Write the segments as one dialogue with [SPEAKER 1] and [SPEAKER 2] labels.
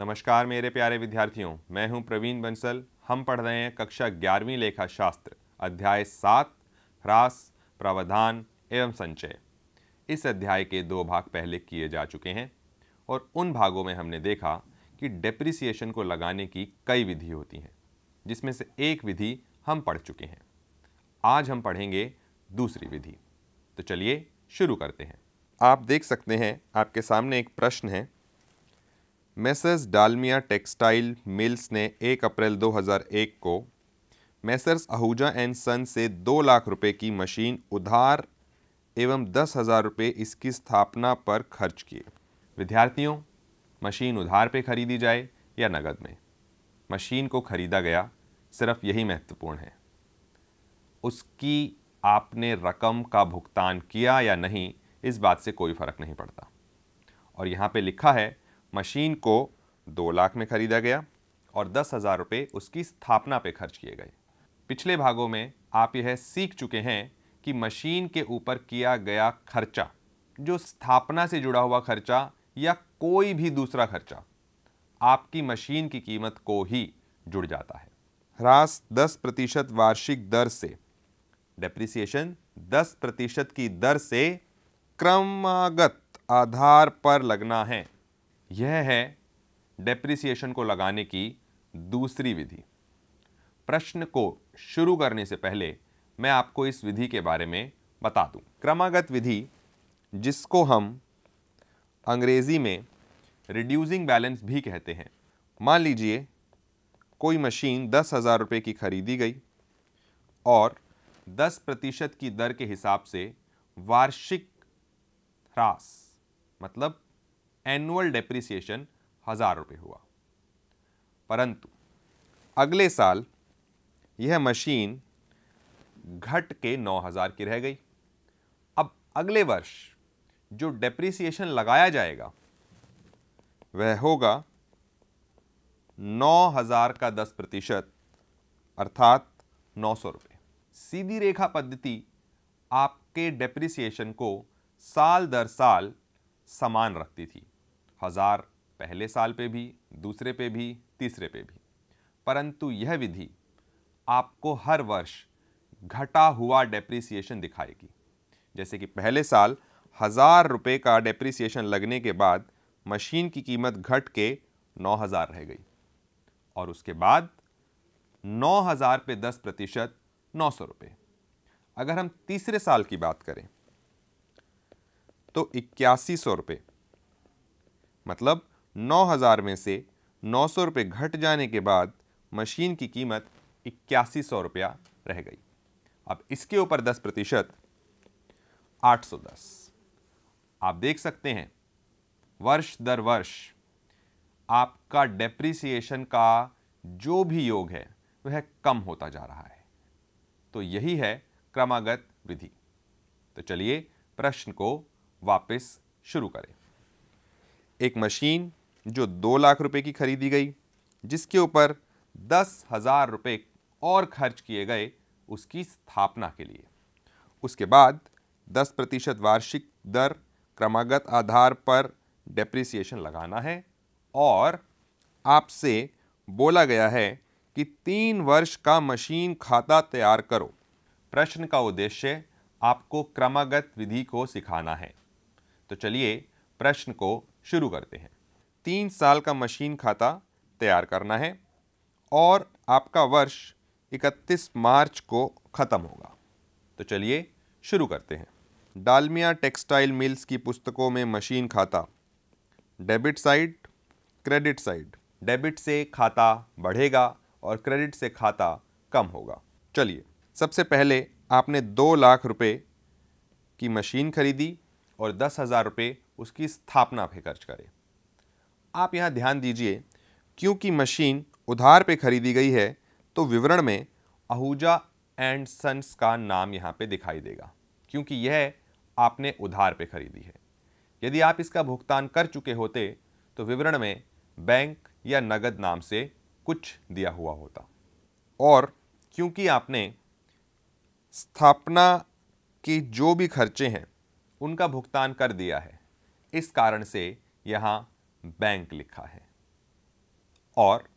[SPEAKER 1] नमस्कार मेरे प्यारे विद्यार्थियों मैं हूं प्रवीण बंसल हम पढ़ रहे हैं कक्षा ग्यारहवीं लेखा शास्त्र अध्याय सात ह्रास प्रावधान एवं संचय इस अध्याय के दो भाग पहले किए जा चुके हैं और उन भागों में हमने देखा कि डेप्रिसिएशन को लगाने की कई विधि होती हैं जिसमें से एक विधि हम पढ़ चुके हैं आज हम पढ़ेंगे दूसरी विधि तो चलिए शुरू करते हैं आप देख सकते हैं आपके सामने एक प्रश्न है मेसर्स डालमिया टेक्सटाइल मिल्स ने 1 अप्रैल 2001 को मेसर्स आहूजा एंड सन से 2 लाख रुपए की मशीन उधार एवं दस हज़ार रुपये इसकी स्थापना पर खर्च किए विद्यार्थियों मशीन उधार पे खरीदी जाए या नगद में मशीन को खरीदा गया सिर्फ यही महत्वपूर्ण है उसकी आपने रकम का भुगतान किया या नहीं इस बात से कोई फ़र्क नहीं पड़ता और यहाँ पे लिखा है मशीन को दो लाख में खरीदा गया और दस हज़ार रुपये उसकी स्थापना पे खर्च किए गए पिछले भागों में आप यह सीख चुके हैं कि मशीन के ऊपर किया गया खर्चा जो स्थापना से जुड़ा हुआ खर्चा या कोई भी दूसरा खर्चा आपकी मशीन की कीमत को ही जुड़ जाता है ह्रास 10 प्रतिशत वार्षिक दर से डेप्रिसिएशन 10 प्रतिशत की दर से क्रमागत आधार पर लगना है यह है डेप्रिसिएशन को लगाने की दूसरी विधि प्रश्न को शुरू करने से पहले मैं आपको इस विधि के बारे में बता दूं। क्रमागत विधि जिसको हम अंग्रेज़ी में रिड्यूसिंग बैलेंस भी कहते हैं मान लीजिए कोई मशीन दस हज़ार रुपये की खरीदी गई और दस प्रतिशत की दर के हिसाब से वार्षिक ह्रास मतलब एनुअल डेप्रिसिएशन हज़ार रुपये हुआ परंतु अगले साल यह मशीन घट के नौ हज़ार की रह गई अब अगले वर्ष जो डेप्रिसिएशन लगाया जाएगा वह होगा नौ हज़ार का दस प्रतिशत अर्थात नौ सौ रुपये सीधी रेखा पद्धति आपके डेप्रिसिएशन को साल दर साल समान रखती थी हजार पहले साल पे भी दूसरे पे भी तीसरे पे भी परंतु यह विधि आपको हर वर्ष घटा हुआ डेप्रिसिएशन दिखाएगी जैसे कि पहले साल हज़ार रुपये का डेप्रिसिएशन लगने के बाद मशीन की कीमत घट के नौ हज़ार रह गई और उसके बाद नौ हज़ार पे दस प्रतिशत नौ सौ रुपये अगर हम तीसरे साल की बात करें तो इक्यासी सौ रुपये मतलब 9000 में से नौ सौ रुपये घट जाने के बाद मशीन की कीमत इक्यासी सौ रुपया रह गई अब इसके ऊपर दस प्रतिशत आठ सौ दस आप देख सकते हैं वर्ष दर वर्ष आपका डेप्रिसिएशन का जो भी योग है वह कम होता जा रहा है तो यही है क्रमागत विधि तो चलिए प्रश्न को वापस शुरू करें एक मशीन जो दो लाख रुपए की खरीदी गई जिसके ऊपर दस हज़ार रुपये और खर्च किए गए उसकी स्थापना के लिए उसके बाद दस प्रतिशत वार्षिक दर क्रमागत आधार पर डेप्रिसिएशन लगाना है और आपसे बोला गया है कि तीन वर्ष का मशीन खाता तैयार करो प्रश्न का उद्देश्य आपको क्रमागत विधि को सिखाना है तो चलिए प्रश्न को शुरू करते हैं तीन साल का मशीन खाता तैयार करना है और आपका वर्ष 31 मार्च को ख़त्म होगा तो चलिए शुरू करते हैं डालमिया टेक्सटाइल मिल्स की पुस्तकों में मशीन खाता debit side credit side debit से खाता बढ़ेगा और क्रेडिट से खाता कम होगा चलिए सबसे पहले आपने दो लाख रुपए की मशीन खरीदी और दस हज़ार रुपये उसकी स्थापना पे खर्च करें आप यहाँ ध्यान दीजिए क्योंकि मशीन उधार पे खरीदी गई है तो विवरण में आहूजा एंड सन्स का नाम यहाँ पे दिखाई देगा क्योंकि यह आपने उधार पे खरीदी है यदि आप इसका भुगतान कर चुके होते तो विवरण में बैंक या नगद नाम से कुछ दिया हुआ होता और क्योंकि आपने स्थापना के जो भी खर्चे हैं उनका भुगतान कर दिया है इस कारण से यहां बैंक लिखा है और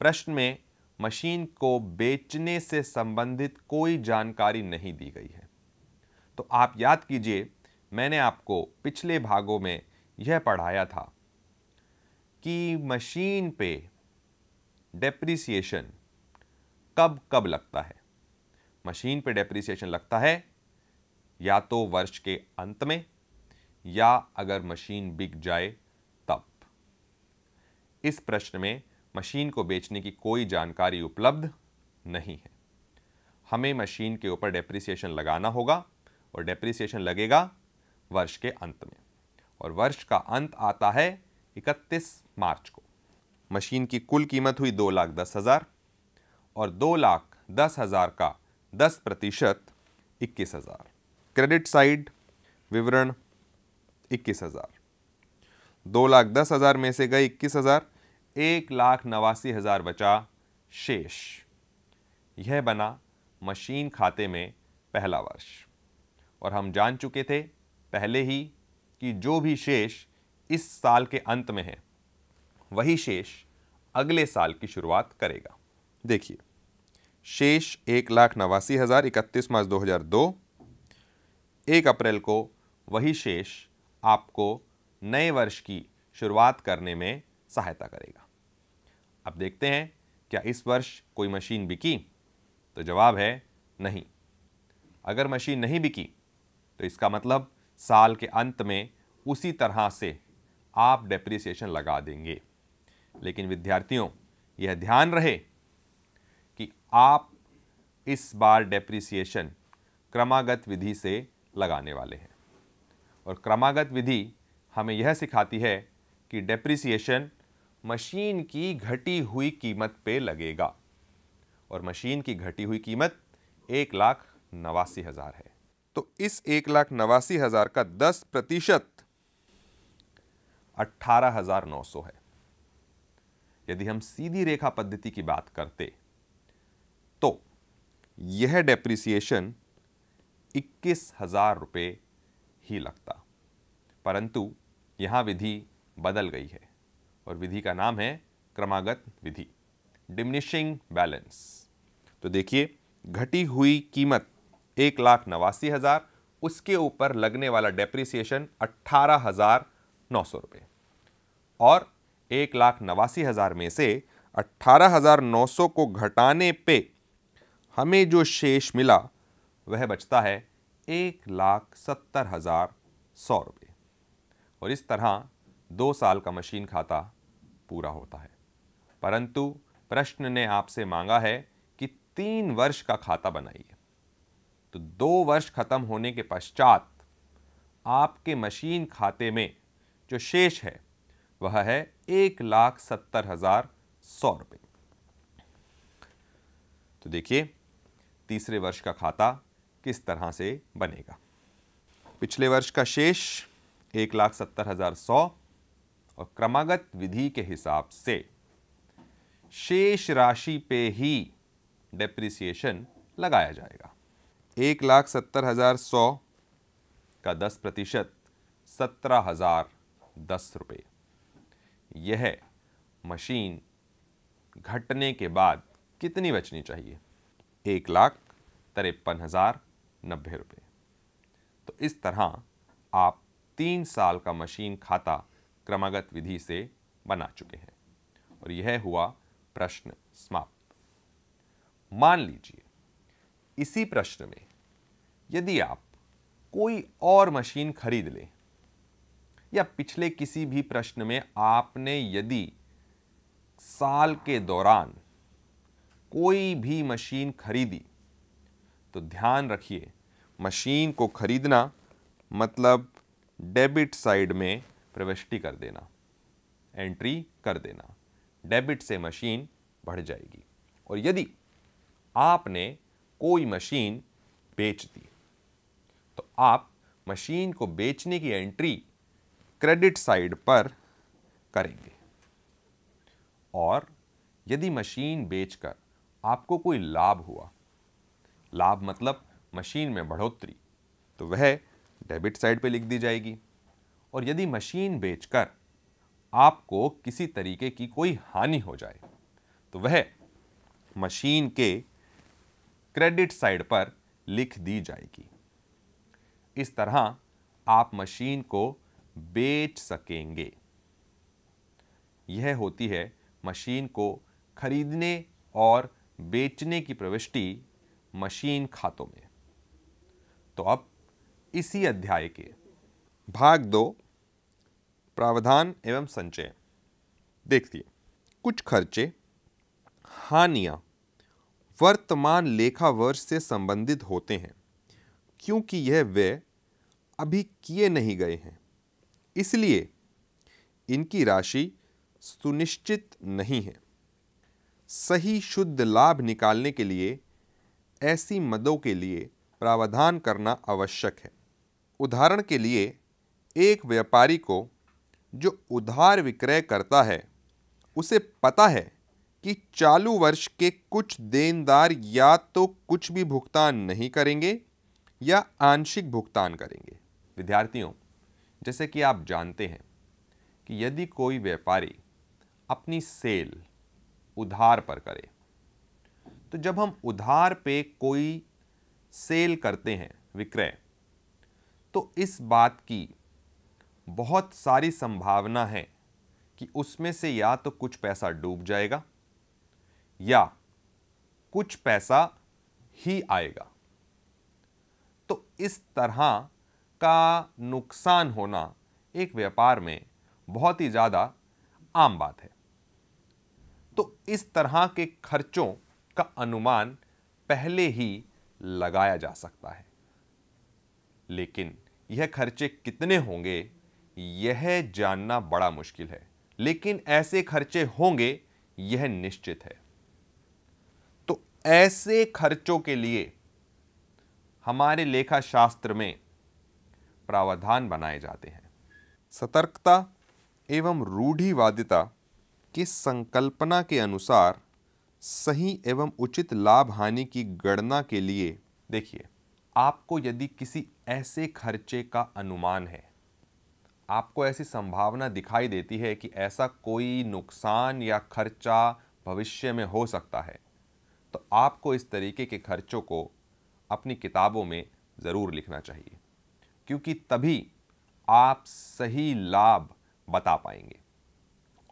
[SPEAKER 1] प्रश्न में मशीन को बेचने से संबंधित कोई जानकारी नहीं दी गई है तो आप याद कीजिए मैंने आपको पिछले भागों में यह पढ़ाया था कि मशीन पे डेप्रिसिएशन कब कब लगता है मशीन पे डेप्रिसिएशन लगता है या तो वर्ष के अंत में या अगर मशीन बिक जाए तब इस प्रश्न में मशीन को बेचने की कोई जानकारी उपलब्ध नहीं है हमें मशीन के ऊपर डेप्रिसिएशन लगाना होगा और डेप्रिसिएशन लगेगा वर्ष के अंत में और वर्ष का अंत आता है 31 मार्च को मशीन की कुल कीमत हुई दो लाख दस हज़ार और दो लाख दस हज़ार का दस प्रतिशत इक्कीस हज़ार क्रेडिट साइड विवरण इक्कीस हज़ार दो लाख दस हज़ार में से गए इक्कीस हज़ार एक लाख नवासी हज़ार बचा शेष यह बना मशीन खाते में पहला वर्ष और हम जान चुके थे पहले ही कि जो भी शेष इस साल के अंत में है वही शेष अगले साल की शुरुआत करेगा देखिए शेष एक लाख नवासी हज़ार इकतीस मार्च दो हज़ार दो एक अप्रैल को वही शेष आपको नए वर्ष की शुरुआत करने में सहायता करेगा अब देखते हैं क्या इस वर्ष कोई मशीन बिकी तो जवाब है नहीं अगर मशीन नहीं बिकी तो इसका मतलब साल के अंत में उसी तरह से आप डेप्रिसिएशन लगा देंगे लेकिन विद्यार्थियों यह ध्यान रहे कि आप इस बार डेप्रिसिएशन क्रमागत विधि से लगाने वाले हैं और क्रमागत विधि हमें यह सिखाती है कि डेप्रिसिएशन मशीन की घटी हुई कीमत पे लगेगा और मशीन की घटी हुई कीमत एक लाख नवासी हज़ार है तो इस एक लाख नवासी हज़ार का दस प्रतिशत अट्ठारह हज़ार नौ सौ है यदि हम सीधी रेखा पद्धति की बात करते तो यह डेप्रिसिएशन इक्कीस हज़ार रुपये ही लगता परंतु यहाँ विधि बदल गई है और विधि का नाम है क्रमागत विधि डिमिनिशिंग बैलेंस तो देखिए घटी हुई कीमत एक लाख नवासी हज़ार उसके ऊपर लगने वाला डेप्रिसिएशन अट्ठारह हज़ार नौ सौ रुपये और एक लाख नवासी हज़ार में से अट्ठारह हज़ार नौ सौ को घटाने पे हमें जो शेष मिला वह बचता है एक लाख सत्तर हज़ार सौ रुपये और इस तरह दो साल का मशीन खाता पूरा होता है परंतु प्रश्न ने आपसे मांगा है कि तीन वर्ष का खाता बनाइए तो दो वर्ष खत्म होने के पश्चात आपके मशीन खाते में जो शेष है वह है एक लाख सत्तर हज़ार सौ रुपये तो देखिए तीसरे वर्ष का खाता किस तरह से बनेगा पिछले वर्ष का शेष एक लाख सत्तर हजार सौ और क्रमागत विधि के हिसाब से शेष राशि पे ही डेप्रिसिएशन लगाया जाएगा एक लाख सत्तर हजार सौ का दस प्रतिशत सत्रह हजार दस रुपये यह मशीन घटने के बाद कितनी बचनी चाहिए एक लाख तिरपन हजार नब्बे रुपये तो इस तरह आप तीन साल का मशीन खाता क्रमागत विधि से बना चुके हैं और यह हुआ प्रश्न समाप्त मान लीजिए इसी प्रश्न में यदि आप कोई और मशीन खरीद लें या पिछले किसी भी प्रश्न में आपने यदि साल के दौरान कोई भी मशीन खरीदी तो ध्यान रखिए मशीन को खरीदना मतलब डेबिट साइड में प्रविष्टि कर देना एंट्री कर देना डेबिट से मशीन बढ़ जाएगी और यदि आपने कोई मशीन बेच दी तो आप मशीन को बेचने की एंट्री क्रेडिट साइड पर करेंगे और यदि मशीन बेचकर आपको कोई लाभ हुआ लाभ मतलब मशीन में बढ़ोतरी तो वह डेबिट साइड पे लिख दी जाएगी और यदि मशीन बेचकर आपको किसी तरीके की कोई हानि हो जाए तो वह मशीन के क्रेडिट साइड पर लिख दी जाएगी इस तरह आप मशीन को बेच सकेंगे यह होती है मशीन को खरीदने और बेचने की प्रविष्टि मशीन खातों में तो अब इसी अध्याय के भाग दो प्रावधान एवं संचय देखिए कुछ खर्चे हानियां वर्तमान लेखा वर्ष से संबंधित होते हैं क्योंकि यह व्यय अभी किए नहीं गए हैं इसलिए इनकी राशि सुनिश्चित नहीं है सही शुद्ध लाभ निकालने के लिए ऐसी मदों के लिए प्रावधान करना आवश्यक है उदाहरण के लिए एक व्यापारी को जो उधार विक्रय करता है उसे पता है कि चालू वर्ष के कुछ देनदार या तो कुछ भी भुगतान नहीं करेंगे या आंशिक भुगतान करेंगे विद्यार्थियों जैसे कि आप जानते हैं कि यदि कोई व्यापारी अपनी सेल उधार पर करे तो जब हम उधार पे कोई सेल करते हैं विक्रय तो इस बात की बहुत सारी संभावना है कि उसमें से या तो कुछ पैसा डूब जाएगा या कुछ पैसा ही आएगा तो इस तरह का नुकसान होना एक व्यापार में बहुत ही ज़्यादा आम बात है तो इस तरह के खर्चों का अनुमान पहले ही लगाया जा सकता है लेकिन यह खर्चे कितने होंगे यह जानना बड़ा मुश्किल है लेकिन ऐसे खर्चे होंगे यह निश्चित है तो ऐसे खर्चों के लिए हमारे लेखा शास्त्र में प्रावधान बनाए जाते हैं सतर्कता एवं रूढ़िवादिता की संकल्पना के अनुसार सही एवं उचित लाभ हानि की गणना के लिए देखिए आपको यदि किसी ऐसे खर्चे का अनुमान है आपको ऐसी संभावना दिखाई देती है कि ऐसा कोई नुकसान या खर्चा भविष्य में हो सकता है तो आपको इस तरीके के खर्चों को अपनी किताबों में ज़रूर लिखना चाहिए क्योंकि तभी आप सही लाभ बता पाएंगे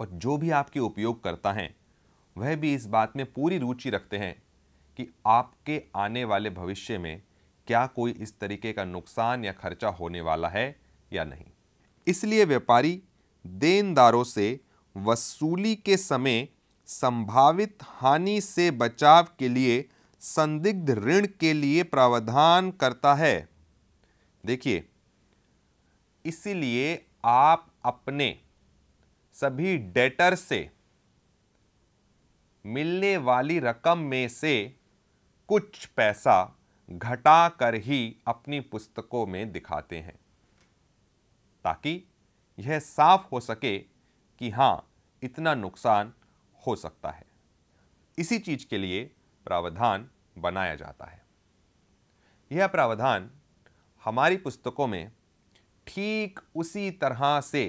[SPEAKER 1] और जो भी आपके उपयोग करता हैं वह भी इस बात में पूरी रुचि रखते हैं कि आपके आने वाले भविष्य में क्या कोई इस तरीके का नुकसान या खर्चा होने वाला है या नहीं इसलिए व्यापारी देनदारों से वसूली के समय संभावित हानि से बचाव के लिए संदिग्ध ऋण के लिए प्रावधान करता है देखिए इसीलिए आप अपने सभी डेटर से मिलने वाली रकम में से कुछ पैसा घटा कर ही अपनी पुस्तकों में दिखाते हैं ताकि यह साफ हो सके कि हाँ इतना नुकसान हो सकता है इसी चीज के लिए प्रावधान बनाया जाता है यह प्रावधान हमारी पुस्तकों में ठीक उसी तरह से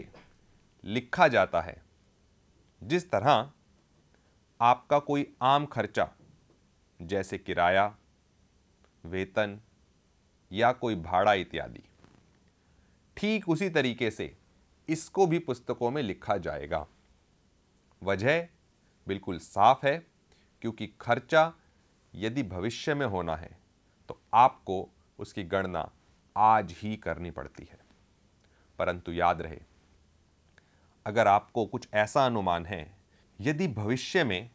[SPEAKER 1] लिखा जाता है जिस तरह आपका कोई आम खर्चा जैसे किराया वेतन या कोई भाड़ा इत्यादि ठीक उसी तरीके से इसको भी पुस्तकों में लिखा जाएगा वजह बिल्कुल साफ है क्योंकि खर्चा यदि भविष्य में होना है तो आपको उसकी गणना आज ही करनी पड़ती है परंतु याद रहे अगर आपको कुछ ऐसा अनुमान है यदि भविष्य में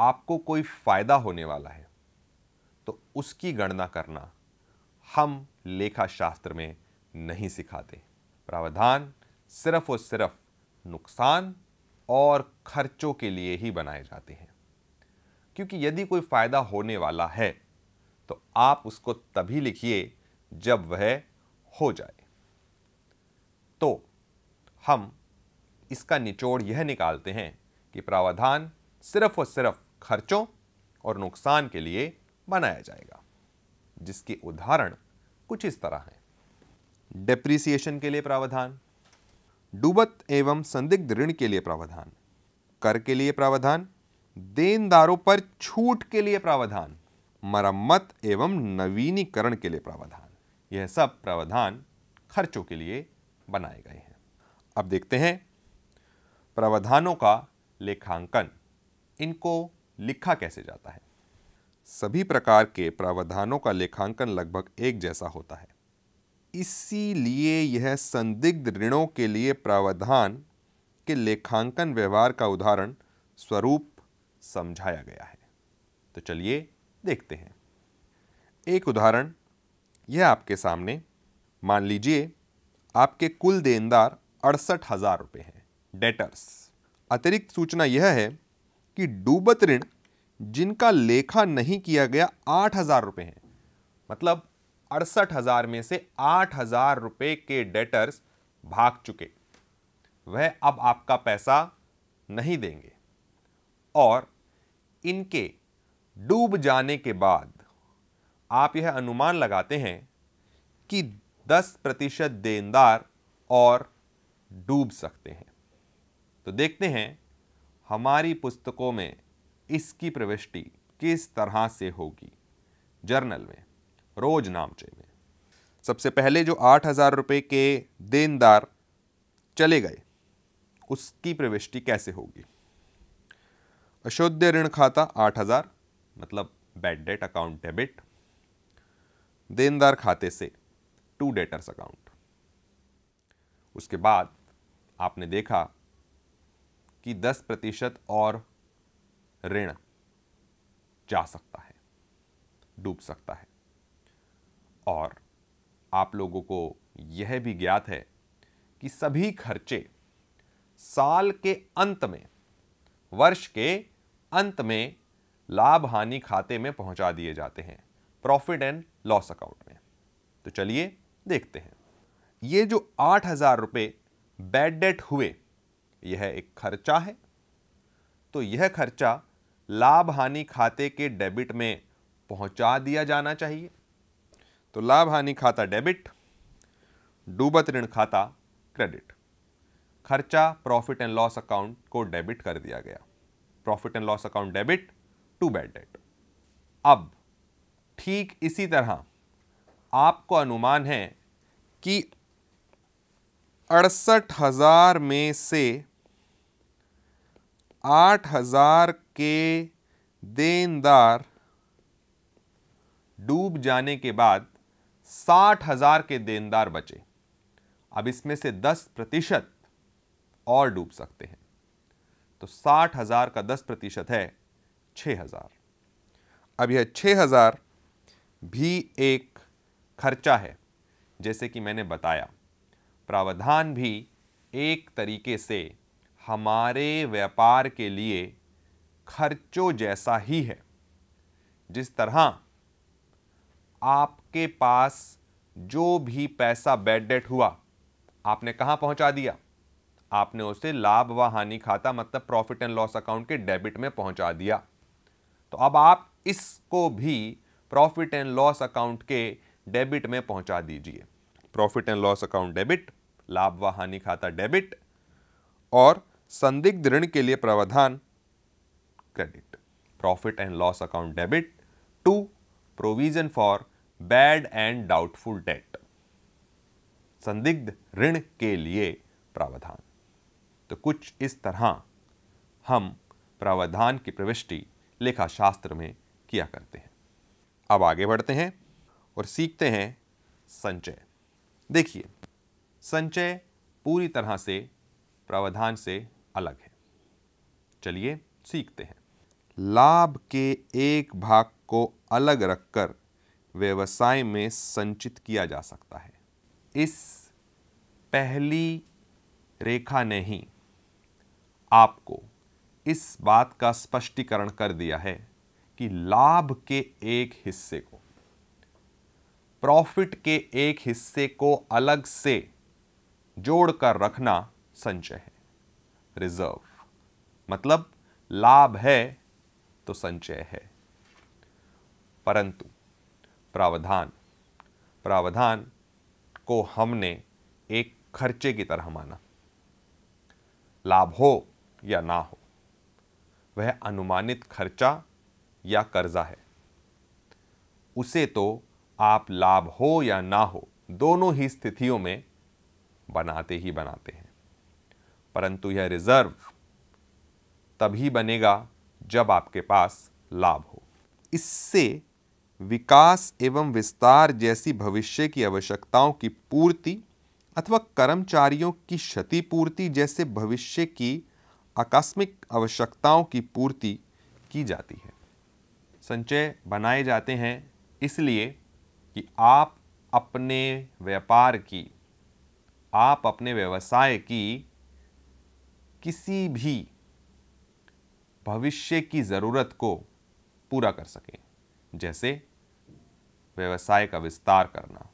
[SPEAKER 1] आपको कोई फ़ायदा होने वाला है तो उसकी गणना करना हम लेखा शास्त्र में नहीं सिखाते प्रावधान सिर्फ और सिर्फ नुकसान और खर्चों के लिए ही बनाए जाते हैं क्योंकि यदि कोई फ़ायदा होने वाला है तो आप उसको तभी लिखिए जब वह हो जाए तो हम इसका निचोड़ यह निकालते हैं कि प्रावधान सिर्फ और सिर्फ खर्चों और नुकसान के लिए बनाया जाएगा जिसके उदाहरण कुछ इस तरह हैं डेप्रिसिएशन के लिए प्रावधान डूबत एवं संदिग्ध ऋण के लिए प्रावधान कर के लिए प्रावधान देनदारों पर छूट के लिए प्रावधान मरम्मत एवं नवीनीकरण के लिए प्रावधान यह सब प्रावधान खर्चों के लिए बनाए गए हैं अब देखते हैं प्रावधानों का लेखांकन इनको लिखा कैसे जाता है सभी प्रकार के प्रावधानों का लेखांकन लगभग एक जैसा होता है इसीलिए यह संदिग्ध ऋणों के लिए प्रावधान के लेखांकन व्यवहार का उदाहरण स्वरूप समझाया गया है तो चलिए देखते हैं एक उदाहरण यह आपके सामने मान लीजिए आपके कुल देनदार अड़सठ हज़ार रुपये हैं डेटर्स अतिरिक्त सूचना यह है कि डूबत ऋण जिनका लेखा नहीं किया गया आठ हज़ार रुपये हैं मतलब अड़सठ हज़ार में से आठ हज़ार रुपये के डेटर्स भाग चुके वह अब आपका पैसा नहीं देंगे और इनके डूब जाने के बाद आप यह अनुमान लगाते हैं कि 10 प्रतिशत देनदार और डूब सकते हैं तो देखते हैं हमारी पुस्तकों में इसकी प्रविष्टि किस तरह से होगी जर्नल में रोज नामचे में सबसे पहले जो आठ हज़ार रुपये के देनदार चले गए उसकी प्रविष्टि कैसे होगी अशुद्ध ऋण खाता आठ हज़ार मतलब बैड डेट अकाउंट डेबिट देनदार खाते से टू डेटर्स अकाउंट उसके बाद आपने देखा कि 10 प्रतिशत और ऋण जा सकता है डूब सकता है और आप लोगों को यह भी ज्ञात है कि सभी खर्चे साल के अंत में वर्ष के अंत में लाभ हानि खाते में पहुंचा दिए जाते हैं प्रॉफिट एंड लॉस अकाउंट में तो चलिए देखते हैं ये जो आठ हज़ार रुपये बैड डेट हुए यह एक खर्चा है तो यह खर्चा लाभ हानि खाते के डेबिट में पहुंचा दिया जाना चाहिए तो लाभ हानि खाता डेबिट डूबत ऋण खाता क्रेडिट खर्चा प्रॉफिट एंड लॉस अकाउंट को डेबिट कर दिया गया profit and loss account debit to bad debt अब ठीक इसी तरह आपको अनुमान है कि अड़सठ हजार में से आठ हजार के देनदार डूब जाने के बाद साठ हजार के देनदार बचे अब इसमें से दस प्रतिशत और डूब सकते हैं तो साठ हजार का दस प्रतिशत है छ हजार अब यह छः हजार भी एक खर्चा है जैसे कि मैंने बताया प्रावधान भी एक तरीके से हमारे व्यापार के लिए खर्चों जैसा ही है जिस तरह आपके पास जो भी पैसा बैड डेट हुआ आपने कहाँ पहुँचा दिया आपने उसे लाभ व हानि खाता मतलब प्रॉफिट एंड लॉस अकाउंट के डेबिट में पहुंचा दिया तो अब आप इसको भी प्रॉफिट एंड लॉस अकाउंट के डेबिट में पहुंचा दीजिए profit and loss account debit लाभ व हानि खाता डेबिट और संदिग्ध ऋण के लिए प्रावधान credit profit and loss account debit to provision for bad and doubtful debt संदिग्ध ऋण के लिए प्रावधान तो कुछ इस तरह हम प्रावधान की प्रविष्टि लेखा शास्त्र में किया करते हैं अब आगे बढ़ते हैं और सीखते हैं संचय देखिए संचय पूरी तरह से प्रावधान से अलग है चलिए सीखते हैं लाभ के एक भाग को अलग रखकर व्यवसाय में संचित किया जा सकता है इस पहली रेखा ने ही आपको इस बात का स्पष्टीकरण कर दिया है कि लाभ के एक हिस्से को प्रॉफिट के एक हिस्से को अलग से जोड़कर रखना संचय है रिजर्व मतलब लाभ है तो संचय है परंतु प्रावधान प्रावधान को हमने एक खर्चे की तरह माना लाभ हो या ना हो वह अनुमानित खर्चा या कर्जा है उसे तो आप लाभ हो या ना हो दोनों ही स्थितियों में बनाते ही बनाते हैं परंतु यह रिजर्व तभी बनेगा जब आपके पास लाभ हो इससे विकास एवं विस्तार जैसी भविष्य की आवश्यकताओं की पूर्ति अथवा कर्मचारियों की क्षतिपूर्ति जैसे भविष्य की आकस्मिक आवश्यकताओं की पूर्ति की जाती है संचय बनाए जाते हैं इसलिए कि आप अपने व्यापार की आप अपने व्यवसाय की किसी भी भविष्य की ज़रूरत को पूरा कर सकें जैसे व्यवसाय का विस्तार करना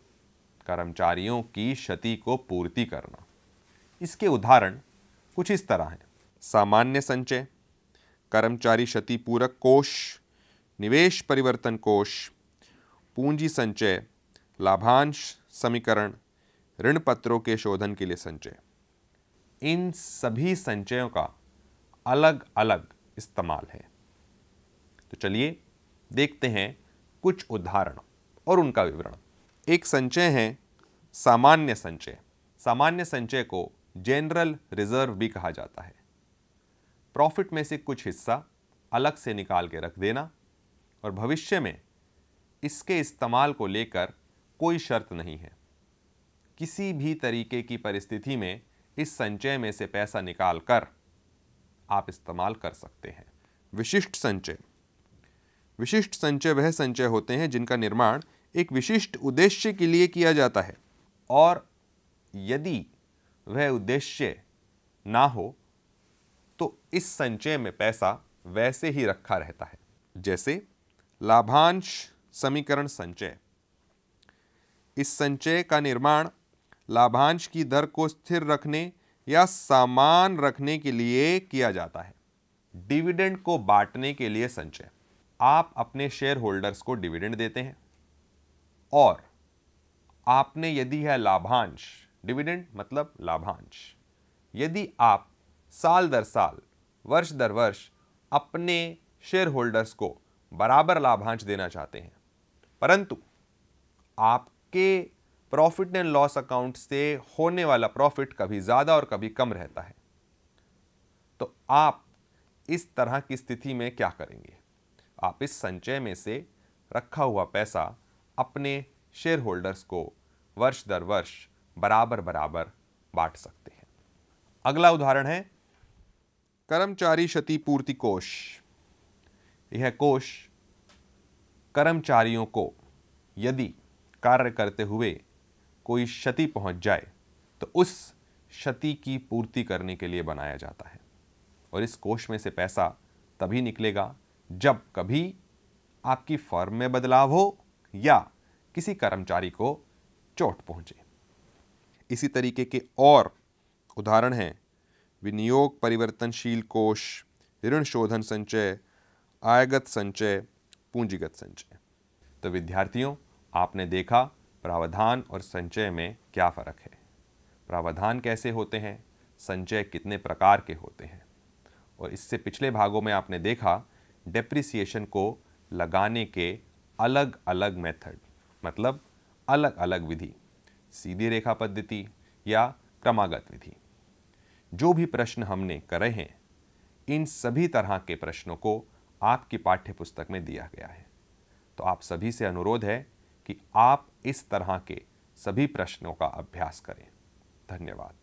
[SPEAKER 1] कर्मचारियों की क्षति को पूर्ति करना इसके उदाहरण कुछ इस तरह हैं सामान्य संचय कर्मचारी क्षतिपूरक कोष निवेश परिवर्तन कोष पूंजी संचय लाभांश समीकरण ऋण पत्रों के शोधन के लिए संचय इन सभी संचयों का अलग अलग इस्तेमाल है तो चलिए देखते हैं कुछ उदाहरण और उनका विवरण एक संचय है सामान्य संचय सामान्य संचय को जनरल रिजर्व भी कहा जाता है प्रॉफिट में से कुछ हिस्सा अलग से निकाल के रख देना और भविष्य में इसके इस्तेमाल को लेकर कोई शर्त नहीं है किसी भी तरीके की परिस्थिति में इस संचय में से पैसा निकाल कर आप इस्तेमाल कर सकते हैं विशिष्ट संचय विशिष्ट संचय वह संचय होते हैं जिनका निर्माण एक विशिष्ट उद्देश्य के लिए किया जाता है और यदि वह उद्देश्य ना हो तो इस संचय में पैसा वैसे ही रखा रहता है जैसे लाभांश समीकरण संचय इस संचय का निर्माण लाभांश की दर को स्थिर रखने या सामान रखने के लिए किया जाता है डिविडेंड को बांटने के लिए संचय आप अपने शेयर होल्डर्स को डिविडेंड देते हैं और आपने यदि है लाभांश डिविडेंड मतलब लाभांश यदि आप साल दर साल वर्ष दर वर्ष अपने शेयर होल्डर्स को बराबर लाभांश देना चाहते हैं परंतु आपके प्रॉफिट एंड लॉस अकाउंट से होने वाला प्रॉफिट कभी ज़्यादा और कभी कम रहता है तो आप इस तरह की स्थिति में क्या करेंगे आप इस संचय में से रखा हुआ पैसा अपने शेयर होल्डर्स को वर्ष दर वर्ष बराबर बराबर बांट सकते हैं अगला उदाहरण है कर्मचारी क्षतिपूर्ति कोष यह कोष कर्मचारियों को यदि कार्य करते हुए कोई क्षति पहुंच जाए तो उस क्षति की पूर्ति करने के लिए बनाया जाता है और इस कोष में से पैसा तभी निकलेगा जब कभी आपकी फर्म में बदलाव हो या किसी कर्मचारी को चोट पहुंचे इसी तरीके के और उदाहरण हैं विनियोग परिवर्तनशील कोष ऋण शोधन संचय आयगत संचय पूंजीगत संचय तो विद्यार्थियों आपने देखा प्रावधान और संचय में क्या फ़र्क है प्रावधान कैसे होते हैं संचय कितने प्रकार के होते हैं और इससे पिछले भागों में आपने देखा डेप्रिसिएशन को लगाने के अलग अलग मेथड मतलब अलग अलग विधि सीधी रेखा पद्धति या क्रमागत विधि जो भी प्रश्न हमने करे हैं इन सभी तरह के प्रश्नों को आपकी पाठ्य पुस्तक में दिया गया है तो आप सभी से अनुरोध है कि आप इस तरह के सभी प्रश्नों का अभ्यास करें धन्यवाद